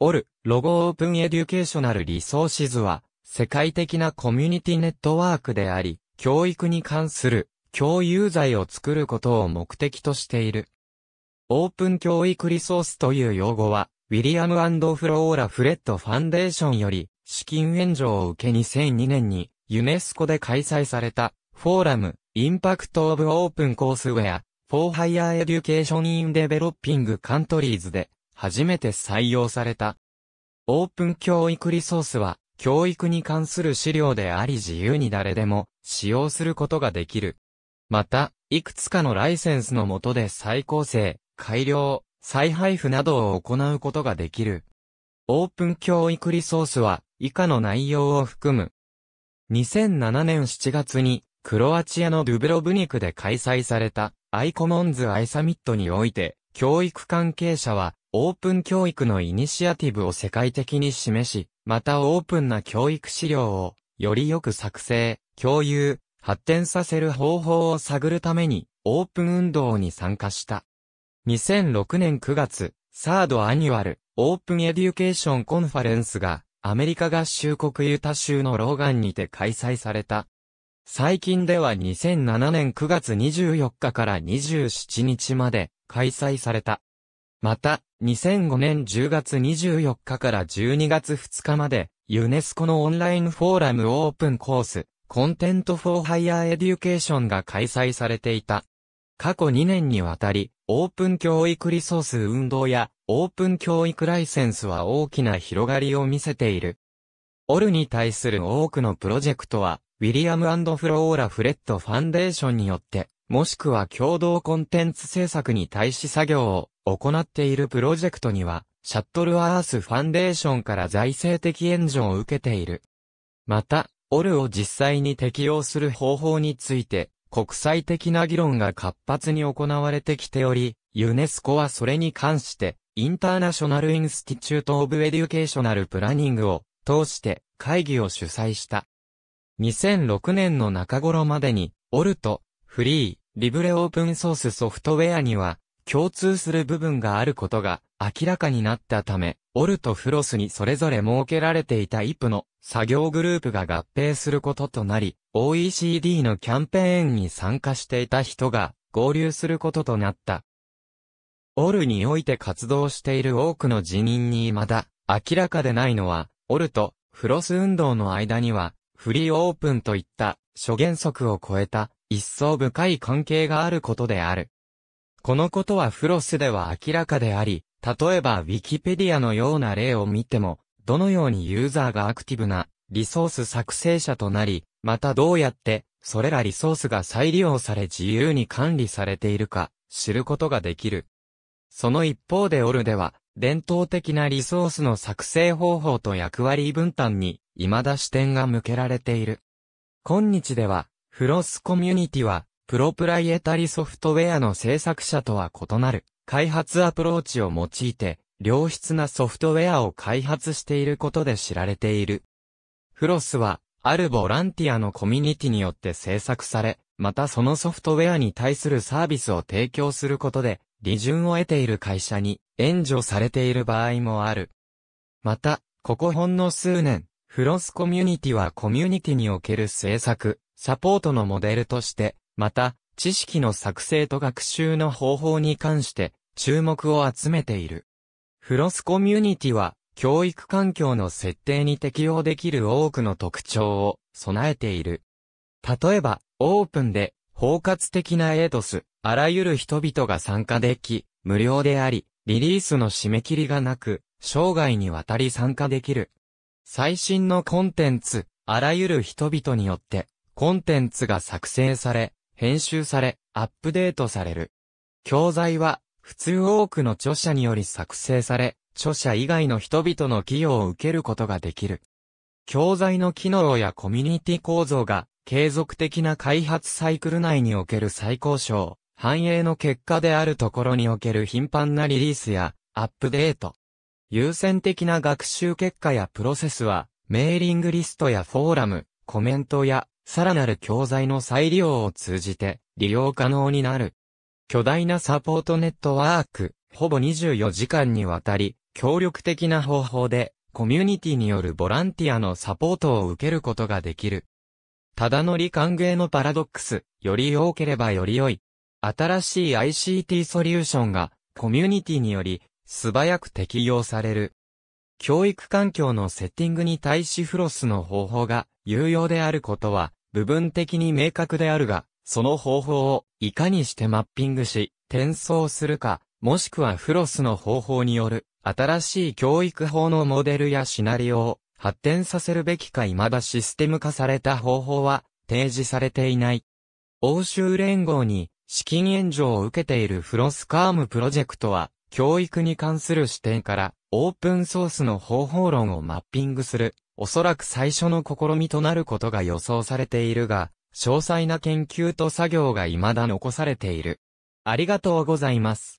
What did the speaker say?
オル、ロゴオープンエデュケーショナルリソーシズは、世界的なコミュニティネットワークであり、教育に関する共有罪を作ることを目的としている。オープン教育リソースという用語は、ウィリアムフローラ・フレッドファンデーションより、資金援助を受け2002年に、ユネスコで開催された、フォーラム、インパクト・オブ・オープン・コースウェア、フォー・ハイヤー・エデュケーション・イン・デベロッピング・カントリーズで、初めて採用された。オープン教育リソースは、教育に関する資料であり自由に誰でも使用することができる。また、いくつかのライセンスの下で再構成、改良、再配布などを行うことができる。オープン教育リソースは以下の内容を含む。2007年7月にクロアチアのドゥブロブニクで開催されたアイコモンズアイサミットにおいて教育関係者はオープン教育のイニシアティブを世界的に示し、またオープンな教育資料をよりよく作成、共有、発展させる方法を探るためにオープン運動に参加した。2006年9月、サードアニュアルオープンエデュケーションコンファレンスがアメリカ合衆国ユタ州のローガンにて開催された。最近では2007年9月24日から27日まで開催された。また、2005年10月24日から12月2日まで、ユネスコのオンラインフォーラムオープンコース、コンテントフォーハイヤーエデュケーションが開催されていた。過去2年にわたり、オープン教育リソース運動や、オープン教育ライセンスは大きな広がりを見せている。オルに対する多くのプロジェクトは、ウィリアムフローラ・フレッド・ファンデーションによって、もしくは共同コンテンツ制作に対し作業を行っているプロジェクトには、シャットルアースファンデーションから財政的援助を受けている。また、オルを実際に適用する方法について、国際的な議論が活発に行われてきており、ユネスコはそれに関して、インターナショナルインスティチュート・オブ・エデュケーショナル・プランニングを通して会議を主催した。2006年の中頃までに、オルト、フリー、リブレオープンソースソフトウェアには、共通する部分があることが明らかになったため、オルとフロスにそれぞれ設けられていたイプの作業グループが合併することとなり、OECD のキャンペーンに参加していた人が合流することとなった。オルにおいて活動している多くの辞任に未だ明らかでないのは、オルとフロス運動の間には、フリーオープンといった諸原則を超えた一層深い関係があることである。このことはフロスでは明らかであり、例えば Wikipedia のような例を見ても、どのようにユーザーがアクティブなリソース作成者となり、またどうやってそれらリソースが再利用され自由に管理されているか知ることができる。その一方でオルでは、伝統的なリソースの作成方法と役割分担に、未だ視点が向けられている。今日では、フロスコミュニティは、プロプライエタリソフトウェアの制作者とは異なる、開発アプローチを用いて、良質なソフトウェアを開発していることで知られている。フロスは、あるボランティアのコミュニティによって制作され、またそのソフトウェアに対するサービスを提供することで、利潤を得ている会社に援助されている場合もある。また、ここほんの数年、フロスコミュニティはコミュニティにおける制作、サポートのモデルとして、また、知識の作成と学習の方法に関して注目を集めている。フロスコミュニティは、教育環境の設定に適用できる多くの特徴を備えている。例えば、オープンで包括的なエイトス、あらゆる人々が参加でき、無料であり、リリースの締め切りがなく、生涯にわたり参加できる。最新のコンテンツ、あらゆる人々によって、コンテンツが作成され、編集され、アップデートされる。教材は、普通多くの著者により作成され、著者以外の人々の寄与を受けることができる。教材の機能やコミュニティ構造が、継続的な開発サイクル内における最高賞、反映の結果であるところにおける頻繁なリリースや、アップデート。優先的な学習結果やプロセスは、メーリングリストやフォーラム、コメントやさらなる教材の再利用を通じて利用可能になる。巨大なサポートネットワーク、ほぼ24時間にわたり、協力的な方法で、コミュニティによるボランティアのサポートを受けることができる。ただのり歓迎のパラドックス、より良ければより良い。新しい ICT ソリューションが、コミュニティにより、素早く適用される。教育環境のセッティングに対しフロスの方法が有用であることは部分的に明確であるが、その方法をいかにしてマッピングし、転送するか、もしくはフロスの方法による新しい教育法のモデルやシナリオを発展させるべきか未だシステム化された方法は提示されていない。欧州連合に資金援助を受けているフロスカームプロジェクトは教育に関する視点からオープンソースの方法論をマッピングするおそらく最初の試みとなることが予想されているが、詳細な研究と作業が未だ残されている。ありがとうございます。